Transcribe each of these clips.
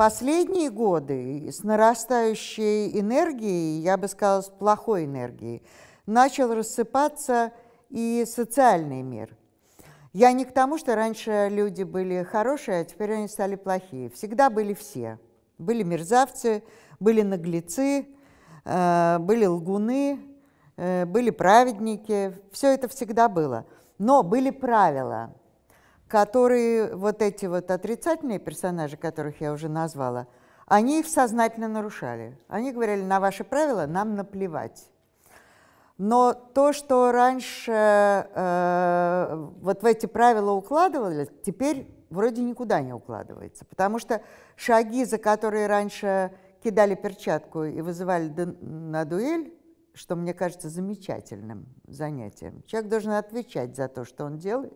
последние годы с нарастающей энергией, я бы сказала, с плохой энергией, начал рассыпаться и социальный мир. Я не к тому, что раньше люди были хорошие, а теперь они стали плохие. Всегда были все. Были мерзавцы, были наглецы, э, были лгуны, э, были праведники. Все это всегда было. Но были правила которые вот эти вот отрицательные персонажи, которых я уже назвала, они их сознательно нарушали. Они говорили, на ваши правила нам наплевать. Но то, что раньше э, вот в эти правила укладывалось, теперь вроде никуда не укладывается. Потому что шаги, за которые раньше кидали перчатку и вызывали на дуэль, что мне кажется замечательным занятием. Человек должен отвечать за то, что он делает,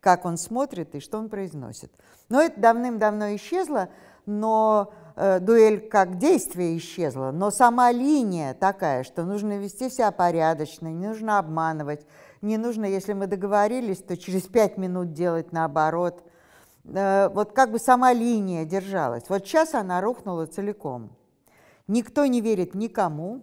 как он смотрит и что он произносит. Но это давным-давно исчезло, но э, дуэль как действие исчезла, но сама линия такая, что нужно вести себя порядочно, не нужно обманывать, не нужно, если мы договорились, то через пять минут делать наоборот. Э, вот как бы сама линия держалась. Вот сейчас она рухнула целиком. Никто не верит никому,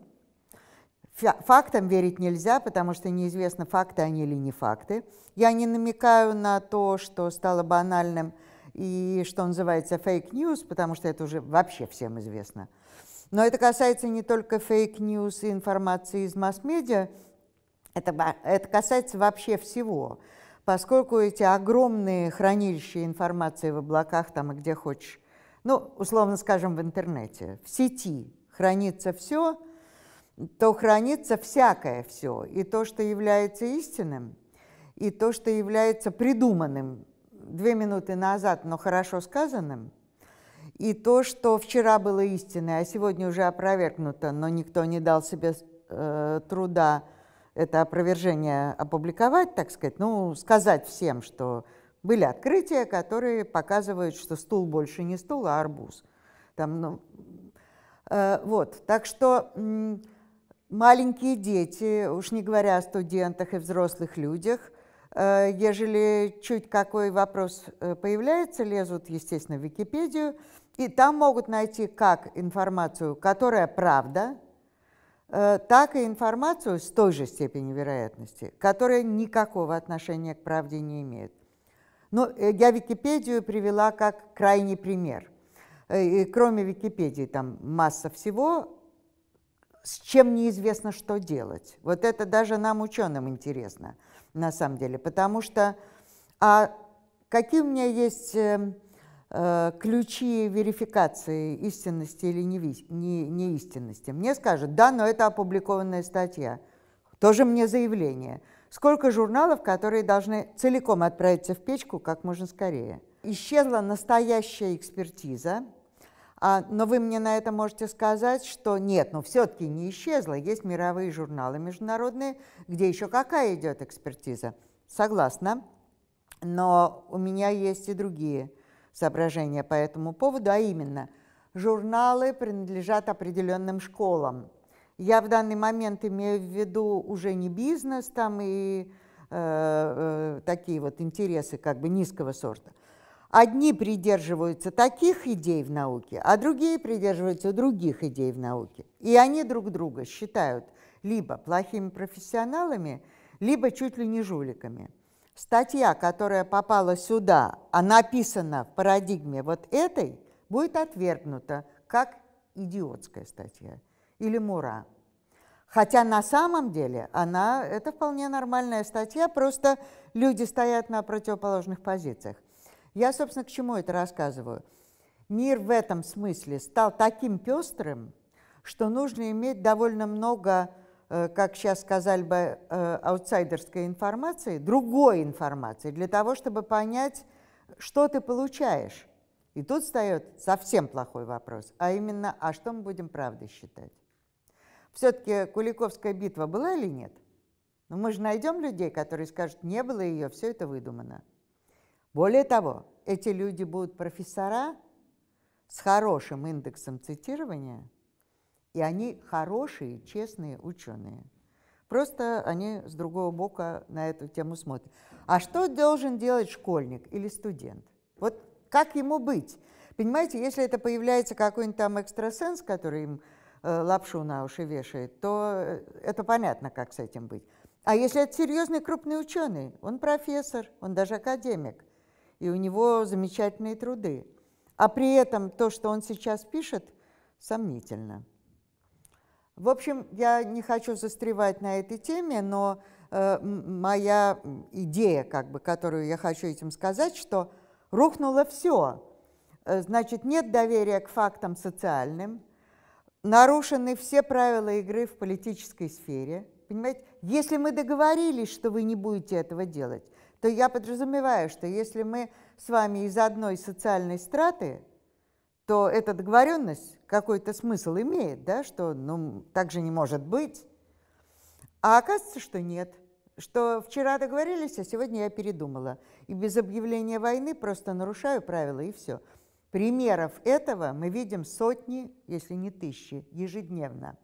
Фактам верить нельзя, потому что неизвестно, факты они или не факты. Я не намекаю на то, что стало банальным и что называется фейк-ньюс, потому что это уже вообще всем известно. Но это касается не только фейк-ньюс и информации из масс-медиа, это, это касается вообще всего, поскольку эти огромные хранилища информации в облаках, там и где хочешь, ну, условно скажем, в интернете, в сети хранится все – то хранится всякое все, и то, что является истинным, и то, что является придуманным две минуты назад, но хорошо сказанным, и то, что вчера было истиной, а сегодня уже опровергнуто, но никто не дал себе э, труда это опровержение опубликовать, так сказать, ну, сказать всем, что были открытия, которые показывают, что стул больше не стул, а арбуз. Там, ну, э, вот, так что... Э, маленькие дети, уж не говоря о студентах и взрослых людях, э, ежели чуть какой вопрос э, появляется, лезут, естественно, в Википедию, и там могут найти как информацию, которая правда, э, так и информацию с той же степенью вероятности, которая никакого отношения к правде не имеет. Но ну, я Википедию привела как крайний пример. И кроме Википедии там масса всего, с чем неизвестно, что делать. Вот это даже нам, ученым, интересно, на самом деле, потому что а какие у меня есть э, э ключи верификации истинности или неви, не, неистинности? Мне скажут, да, но это опубликованная статья. Тоже мне заявление. Сколько журналов, которые должны целиком отправиться в печку как можно скорее. Исчезла настоящая экспертиза, а, но вы мне на это можете сказать, что нет, но ну, все-таки не исчезло. Есть мировые журналы международные, где еще какая идет экспертиза. Согласна. Но у меня есть и другие соображения по этому поводу, а именно, журналы принадлежат определенным школам. Я в данный момент имею в виду уже не бизнес там и э, э, такие вот интересы как бы низкого сорта, Одни придерживаются таких идей в науке, а другие придерживаются других идей в науке. И они друг друга считают либо плохими профессионалами, либо чуть ли не жуликами. Статья, которая попала сюда, а написана в парадигме вот этой, будет отвергнута как идиотская статья или мура. Хотя на самом деле она, это вполне нормальная статья, просто люди стоят на противоположных позициях. Я, собственно, к чему это рассказываю? Мир в этом смысле стал таким пестрым, что нужно иметь довольно много, э, как сейчас сказали бы, э, аутсайдерской информации, другой информации, для того, чтобы понять, что ты получаешь. И тут встает совсем плохой вопрос, а именно, а что мы будем правдой считать? Все-таки Куликовская битва была или нет? Но ну, мы же найдем людей, которые скажут, не было ее, все это выдумано. Более того, эти люди будут профессора с хорошим индексом цитирования, и они хорошие, честные ученые. Просто они с другого бока на эту тему смотрят. А что должен делать школьник или студент? Вот как ему быть? Понимаете, если это появляется какой-нибудь там экстрасенс, который им э, лапшу на уши вешает, то э, это понятно, как с этим быть. А если это серьезный крупный ученый, он профессор, он даже академик, и у него замечательные труды. А при этом то, что он сейчас пишет, сомнительно. В общем, я не хочу застревать на этой теме, но э, моя идея, как бы, которую я хочу этим сказать, что рухнуло все. Э, значит, нет доверия к фактам социальным, нарушены все правила игры в политической сфере. Понимаете, если мы договорились, что вы не будете этого делать, то я подразумеваю, что если мы с вами из одной социальной страты, то эта договоренность какой-то смысл имеет, да, что ну, так же не может быть. А оказывается, что нет, что вчера договорились, а сегодня я передумала. И без объявления войны просто нарушаю правила, и все. Примеров этого мы видим сотни, если не тысячи, ежедневно.